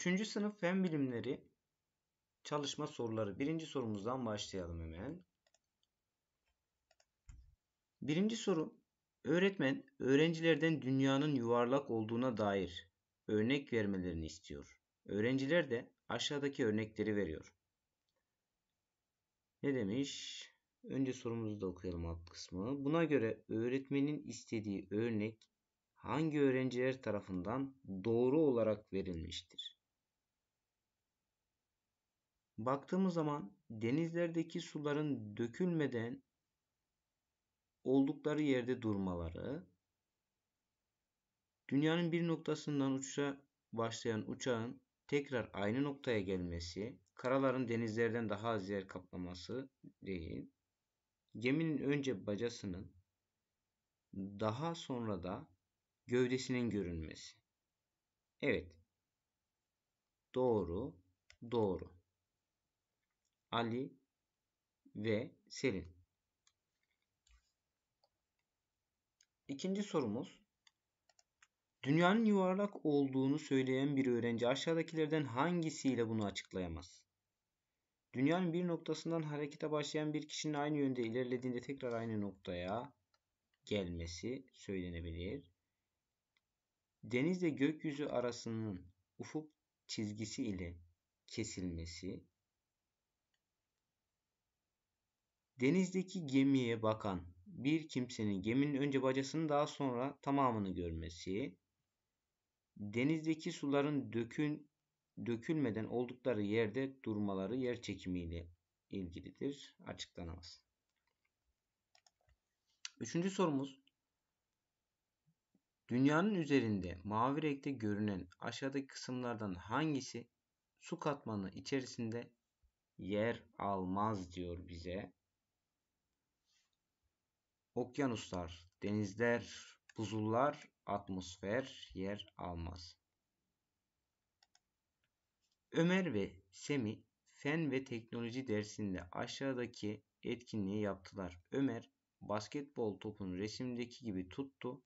Üçüncü sınıf fen bilimleri çalışma soruları. Birinci sorumuzdan başlayalım hemen. Birinci soru. Öğretmen öğrencilerden dünyanın yuvarlak olduğuna dair örnek vermelerini istiyor. Öğrenciler de aşağıdaki örnekleri veriyor. Ne demiş? Önce sorumuzu da okuyalım alt kısmı. Buna göre öğretmenin istediği örnek hangi öğrenciler tarafından doğru olarak verilmiştir? baktığımız zaman denizlerdeki suların dökülmeden oldukları yerde durmaları, dünyanın bir noktasından uçuşa başlayan uçağın tekrar aynı noktaya gelmesi, karaların denizlerden daha az yer kaplaması değil, geminin önce bacasının daha sonra da gövdesinin görünmesi. Evet. Doğru, doğru. Ali ve Selin. İkinci sorumuz. Dünyanın yuvarlak olduğunu söyleyen bir öğrenci aşağıdakilerden hangisiyle bunu açıklayamaz? Dünyanın bir noktasından harekete başlayan bir kişinin aynı yönde ilerlediğinde tekrar aynı noktaya gelmesi söylenebilir. Denizle gökyüzü arasının ufuk çizgisi ile kesilmesi Denizdeki gemiye bakan bir kimsenin geminin önce bacasını daha sonra tamamını görmesi, denizdeki suların dökün, dökülmeden oldukları yerde durmaları yer çekimiyle ilgilidir. Açıklanamaz. Üçüncü sorumuz. Dünyanın üzerinde mavi renkte görünen aşağıdaki kısımlardan hangisi su katmanı içerisinde yer almaz diyor bize. Okyanuslar, denizler, buzullar, atmosfer yer almaz. Ömer ve Semi fen ve teknoloji dersinde aşağıdaki etkinliği yaptılar. Ömer basketbol topunu resimdeki gibi tuttu.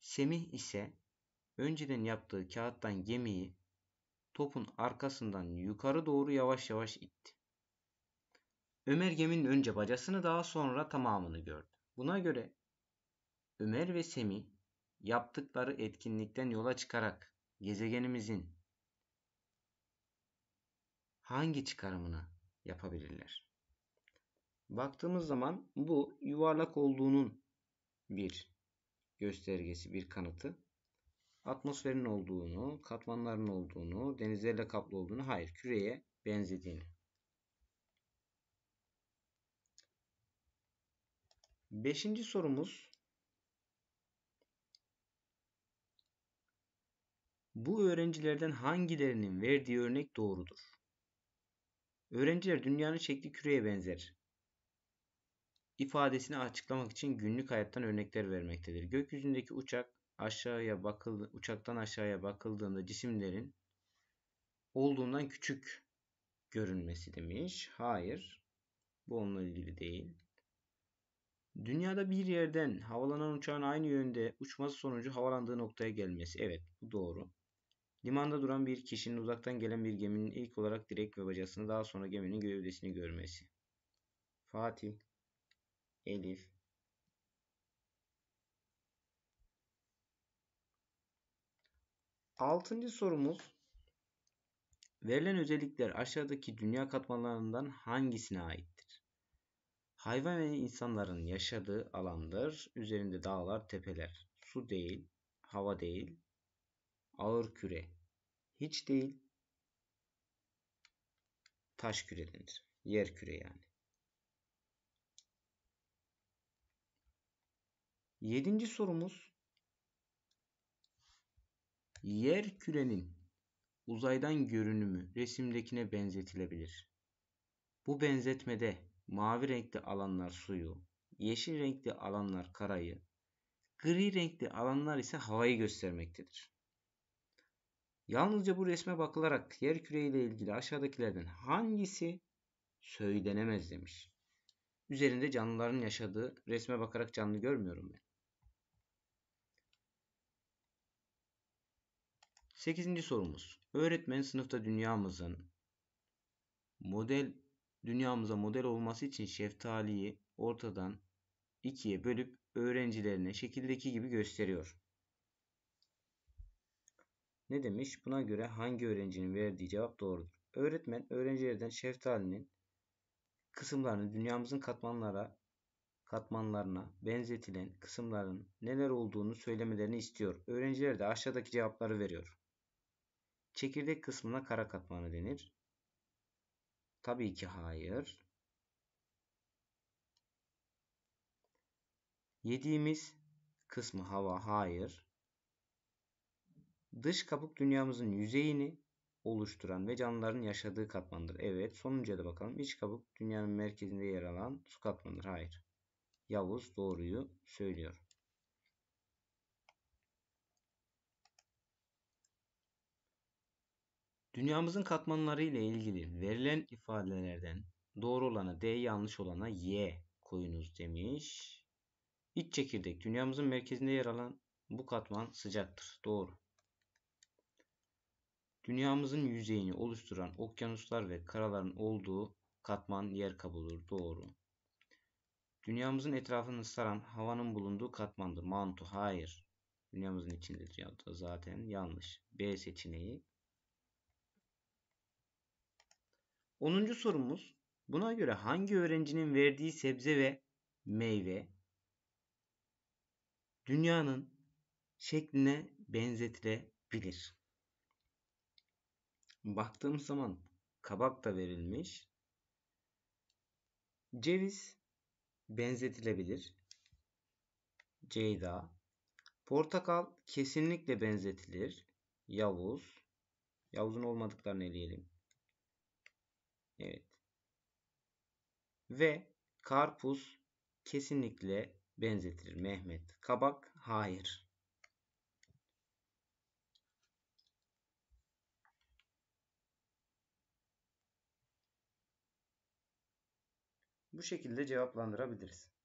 Semih ise önceden yaptığı kağıttan gemiyi topun arkasından yukarı doğru yavaş yavaş itti. Ömer geminin önce bacasını daha sonra tamamını gördü. Buna göre Ömer ve Semi yaptıkları etkinlikten yola çıkarak gezegenimizin hangi çıkarımını yapabilirler? Baktığımız zaman bu yuvarlak olduğunun bir göstergesi, bir kanıtı. Atmosferin olduğunu, katmanların olduğunu, denizlerle kaplı olduğunu, hayır küreye benzediğini. Beşinci sorumuz Bu öğrencilerden hangilerinin verdiği örnek doğrudur? Öğrenciler dünyanın şekli küreye benzer. İfadesini açıklamak için günlük hayattan örnekler vermektedir. Gökyüzündeki uçak aşağıya bakıldı, uçaktan aşağıya bakıldığında cisimlerin olduğundan küçük görünmesi demiş. Hayır. Bu onunla ilgili değil. Dünyada bir yerden havalanan uçağın aynı yönde uçması sonucu havalandığı noktaya gelmesi. Evet bu doğru. Limanda duran bir kişinin uzaktan gelen bir geminin ilk olarak direk ve bacasını daha sonra geminin gövdesini görmesi. Fatih, Elif, Altıncı sorumuz verilen özellikler aşağıdaki dünya katmanlarından hangisine aittir? Hayvan ve insanların yaşadığı alandır. Üzerinde dağlar, tepeler. Su değil, hava değil. Ağır küre. Hiç değil. Taş küre denir. Yer küre yani. Yedinci sorumuz. Yer kürenin uzaydan görünümü resimdekine benzetilebilir. Bu benzetmede mavi renkli alanlar suyu, yeşil renkli alanlar karayı, gri renkli alanlar ise havayı göstermektedir. Yalnızca bu resme bakılarak yer küre ile ilgili aşağıdakilerden hangisi söylenemez demiş. Üzerinde canlıların yaşadığı resme bakarak canlı görmüyorum ben. 8. sorumuz. Öğretmen sınıfta dünyamızın model dünyamıza model olması için şeftaliyi ortadan ikiye bölüp öğrencilerine şekildeki gibi gösteriyor. Ne demiş? Buna göre hangi öğrencinin verdiği cevap doğrudur. Öğretmen öğrencilerden şeftalinin kısımlarını dünyamızın katmanlara katmanlarına benzetilen kısımların neler olduğunu söylemelerini istiyor. Öğrenciler de aşağıdaki cevapları veriyor. Çekirdek kısmına kara katmanı denir. Tabii ki hayır. Yediğimiz kısmı hava hayır. Dış kabuk dünyamızın yüzeyini oluşturan ve canlıların yaşadığı katmandır. Evet. Sonuncuya da bakalım. İç kabuk dünyanın merkezinde yer alan su katmanıdır. Hayır. Yavuz doğruyu söylüyor. Dünyamızın katmanları ile ilgili verilen ifadelerden doğru olanı D, yanlış olana Y koyunuz demiş. İç çekirdek dünyamızın merkezinde yer alan bu katman sıcaktır. Doğru. Dünyamızın yüzeyini oluşturan okyanuslar ve karaların olduğu katman yer kabudur. Doğru. Dünyamızın etrafını saran havanın bulunduğu katmandır. Mantu. Hayır. Dünyamızın içindedir. Zaten yanlış. B seçeneği 10. sorumuz buna göre hangi öğrencinin verdiği sebze ve meyve dünyanın şekline benzetilebilir. Baktığım zaman kabak da verilmiş. Ceviz benzetilebilir. Ceyda. Portakal kesinlikle benzetilir. Yavuz. Yavuz'un olmadıklarını eleyelim. Evet. Ve karpuz kesinlikle benzetilir Mehmet. Kabak hayır. Bu şekilde cevaplandırabiliriz.